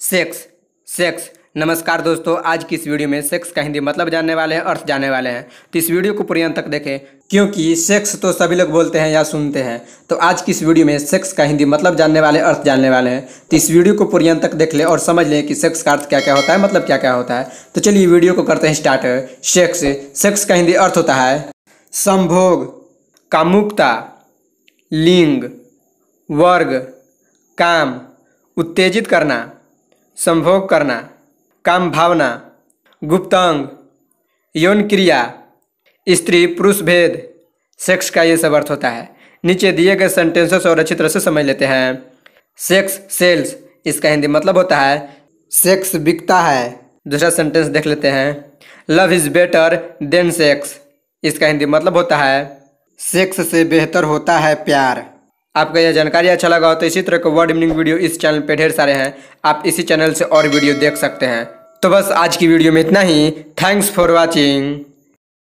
sex sex नमस्कार दोस्तों आज की इस वीडियो में सेक्स का हिंदी मतलब जानने वाले हैं अर्थ जानने वाले हैं तो इस वीडियो को पूरी अंत तक देखें क्योंकि सेक्स तो सभी लोग बोलते हैं या सुनते हैं तो आज की इस वीडियो में सेक्स का हिंदी मतलब जानने वाले अर्थ जानने वाले हैं तो इस वीडियो को पूरी अंत तक देख लें और समझ लें कि सेक्स का अर्थ क्या क्या होता है मतलब क्या क्या होता है तो चलिए वीडियो को करते हैं स्टार्ट सेक्स सेक्स का हिंदी अर्थ होता है संभोग कामुकता लिंग वर्ग काम उत्तेजित करना संभोग करना काम भावना गुप्तांग यौन क्रिया स्त्री पुरुष भेद सेक्स का ये सब अर्थ होता है नीचे दिए गए सेंटेंसेस और अच्छी तरह से समझ लेते हैं सेक्स सेल्स इसका हिंदी मतलब होता है सेक्स बिकता है दूसरा सेंटेंस देख लेते हैं love is better than sex इसका हिंदी मतलब होता है सेक्स से बेहतर होता है प्यार आपको यह जानकारी अच्छा लगा हो तो इसी तरह के वर्ड मीनिंग वीडियो इस चैनल पर ढेर सारे हैं आप इसी चैनल से और वीडियो देख सकते हैं तो बस आज की वीडियो में इतना ही थैंक्स फॉर वॉचिंग